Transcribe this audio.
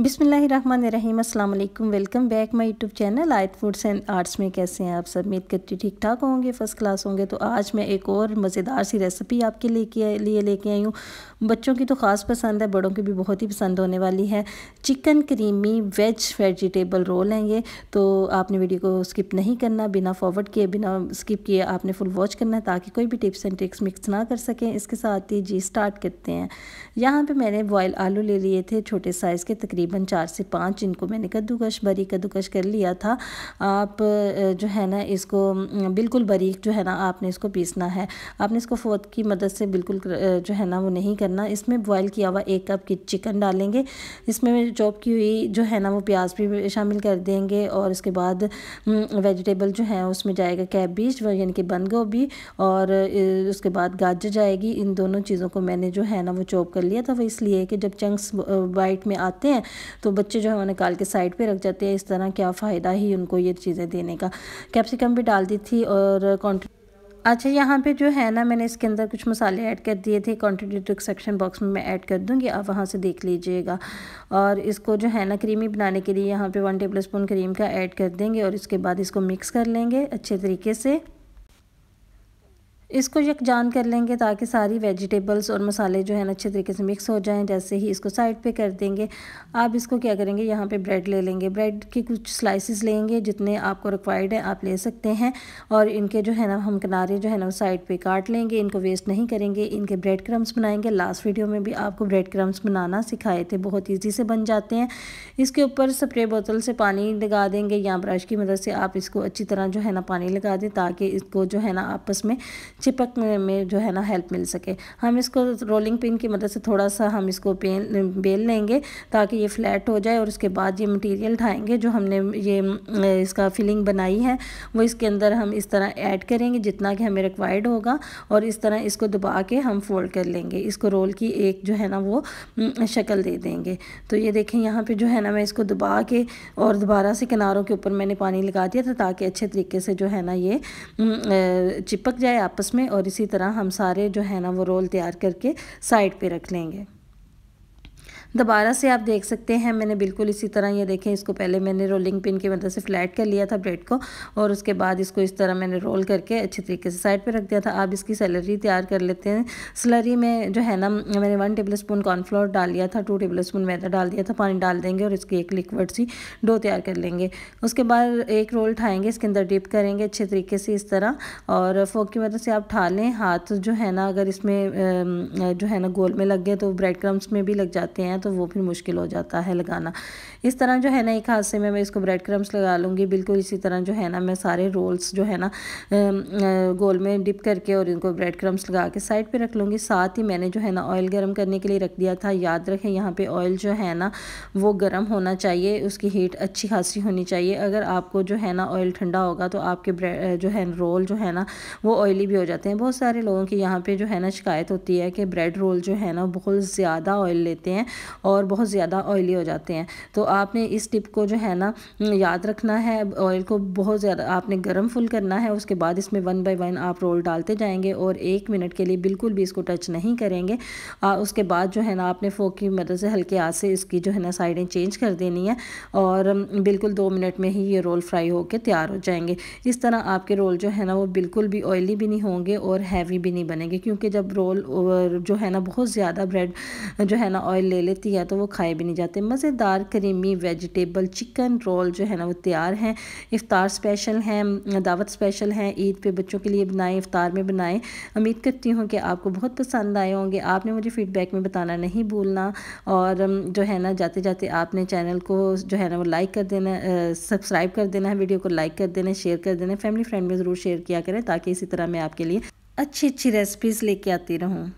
बिसमीम अल्लाम welcome back my YouTube channel Aayat foods and arts में कैसे हैं आप सब उम्मीद करती ठीक ठाक होंगे फ़र्स्ट क्लास होंगे तो आज मैं एक और मज़ेदार सी रेसिपी आपके लेके लिए लेके आई हूँ बच्चों की तो ख़ास पसंद है बड़ों की भी बहुत ही पसंद होने वाली है chicken creamy veg vegetable roll हैं ये तो आपने वीडियो को स्किप नहीं करना बिना फॉरवर्ड किए बिना स्किप किए आपने फुल वॉच करना है ताकि कोई भी टिप्स एंड ट्रिक्स मिक्स ना कर सकें इसके साथ ही जी स्टार्ट करते हैं यहाँ पर मैंने बॉयल आलू ले लिए थे छोटे साइज़ के तकरीबन तकरीबन चार से पाँच इनको मैंने कद्दूकश बरी कद्दूकश कर लिया था आप जो है ना इसको बिल्कुल बारीक जो है ना आपने इसको पीसना है आपने इसको फोत की मदद से बिल्कुल जो है ना वो नहीं करना इसमें बॉयल किया हुआ एक कप की चिकन डालेंगे इसमें चॉप की हुई जो है ना वो प्याज भी शामिल कर देंगे और उसके बाद वेजिटेबल जो है उसमें जाएगा कैबिज यानी कि बंद गोभी और उसके बाद गाजर जाएगी इन दोनों चीज़ों को मैंने जो है ना वो चॉप कर लिया था वो इसलिए कि जब चंक्स वाइट में आते हैं तो बच्चे जो है वो निकाल के साइड पर रख जाते हैं इस तरह क्या फ़ायदा ही उनको ये चीज़ें देने का कैप्सिकम भी डाल दी थी और कॉन्ट्री अच्छा यहाँ पे जो है ना मैंने इसके अंदर कुछ मसाले ऐड कर दिए थे कॉन्ट्रीब्यूटिव सेक्शन बॉक्स में मैं ऐड कर दूँगी आप वहाँ से देख लीजिएगा और इसको जो है ना क्रीमी बनाने के लिए यहाँ पे वन टेबल स्पून क्रीम का ऐड कर देंगे और इसके बाद इसको मिक्स कर लेंगे अच्छे तरीके से इसको यकजान कर लेंगे ताकि सारी वेजिटेबल्स और मसाले जो है ना अच्छे तरीके से मिक्स हो जाएं जैसे ही इसको साइड पे कर देंगे आप इसको क्या करेंगे यहाँ पे ब्रेड ले लेंगे ब्रेड के कुछ स्लाइसेस लेंगे जितने आपको रिक्वायर्ड है आप ले सकते हैं और इनके जो है ना हम किनारे जो है ना साइड पर काट लेंगे इनको वेस्ट नहीं करेंगे इनके ब्रेड क्रम्स बनाएंगे लास्ट वीडियो में भी आपको ब्रेड क्रम्स बनाना सिखाए थे बहुत ईजी से बन जाते हैं इसके ऊपर स्प्रे बोतल से पानी लगा देंगे या ब्रश की मदद से आप इसको अच्छी तरह जो है ना पानी लगा दें ताकि इसको जो है ना आपस में चिपकने में जो है ना हेल्प मिल सके हम इसको रोलिंग पिन की मदद से थोड़ा सा हम इसको पेन बेल लेंगे ताकि ये फ्लैट हो जाए और उसके बाद ये मटेरियल ढाएंगे जो हमने ये इसका फिलिंग बनाई है वो इसके अंदर हम इस तरह ऐड करेंगे जितना कि हमें रिक्वायर्ड होगा और इस तरह इसको दबा के हम फोल्ड कर लेंगे इसको रोल की एक जो है ना वो शक्ल दे देंगे तो ये देखें यहाँ पर जो है ना मैं इसको दबा के और दोबारा से किनारों के ऊपर मैंने पानी लगा दिया था ताकि अच्छे तरीके से जो है ना ये चिपक जाए आपस में और इसी तरह हम सारे जो है ना वो रोल तैयार करके साइड पे रख लेंगे दोबारा से आप देख सकते हैं मैंने बिल्कुल इसी तरह ये देखें इसको पहले मैंने रोलिंग पिन की मदद से फ्लैट कर लिया था ब्रेड को और उसके बाद इसको इस तरह मैंने रोल करके अच्छे तरीके से साइड पर रख दिया था आप इसकी सैलरी तैयार कर लेते हैं सलरी में जो है ना मैंने वन टेबल स्पून कॉर्नफ्लोर डाल लिया था टू टेबल स्पून मैदा डाल दिया था पानी डाल देंगे और इसकी एक लिक्विड सी डो तैयार कर लेंगे उसके बाद एक रोल उठाएंगे इसके अंदर डिप करेंगे अच्छे तरीके से इस तरह और फोक की मदद से आप ठा लें हाथ जो है ना अगर इसमें जो है ना गोल में लग गए तो ब्रेड क्रम्स में भी लग जाते हैं तो वो फिर मुश्किल हो जाता है लगाना इस तरह जो है ना एक हाथ से मैं, इसको ब्रेड क्रम्स लगा लूँगी बिल्कुल इसी तरह जो है ना मैं सारे रोल्स जो है ना गोल में डिप करके और इनको ब्रेड क्रम्स लगा के साइड पर रख लूँगी साथ ही मैंने जो है ना ऑयल गर्म करने के लिए रख दिया था याद रखें यहाँ पर ऑयल जो है ना वो गर्म होना चाहिए उसकी हीट अच्छी खासी होनी चाहिए अगर आपको जो है ना ऑयल ठंडा होगा तो आपके ब्रेड जो है रोल जो है ना वो ऑयली भी हो जाते हैं बहुत सारे लोगों की यहाँ पे जो है ना शिकायत होती है कि ब्रेड रोल जो है ना बहुत ज़्यादा ऑयल लेते हैं और बहुत ज़्यादा ऑयली हो जाते हैं तो आपने इस टिप को जो है ना हम्म, याद रखना है ऑयल को बहुत ज़्यादा आपने गर्म फुल करना है उसके बाद इसमें वन बाई वन आप रोल डालते जाएंगे और एक मिनट के लिए बिल्कुल भी इसको टच नहीं करेंगे आ, उसके बाद जो है ना आपने फोक की मदद से हल्के हाथ से इसकी जो है ना साइडें चेंज कर देनी है और हम्म, बिल्कुल दो मिनट में ही ये रोल फ्राई होकर तैयार हो जाएंगे इस तरह आपके रोल जो है ना वो बिल्कुल भी ऑयली भी नहीं होंगे और हैवी भी नहीं बनेंगे क्योंकि जब रोल जो है ना बहुत ज़्यादा ब्रेड जो है ना ऑयल ले लेते होती है तो वो खाए भी नहीं जाते मज़ेदार करीमी वेजिटेबल चिकन रोल जो है ना वो तैयार हैं इफ़ार स्पेशल हैं दावत स्पेशल हैं ईद पे बच्चों के लिए बनाएं इफ़ार में बनाएं उम्मीद करती हूँ कि आपको बहुत पसंद आए होंगे आपने मुझे फ़ीडबैक में बताना नहीं भूलना और जो है ना जाते जाते आपने चैनल को जो है ना वो लाइक कर देना सब्सक्राइब कर देना है वीडियो को लाइक कर देना शेयर कर देना फैमिली फ्रेंड में ज़रूर शेयर किया करें ताकि इसी तरह मैं आपके लिए अच्छी अच्छी रेसिपीज़ लेके आती रहूँ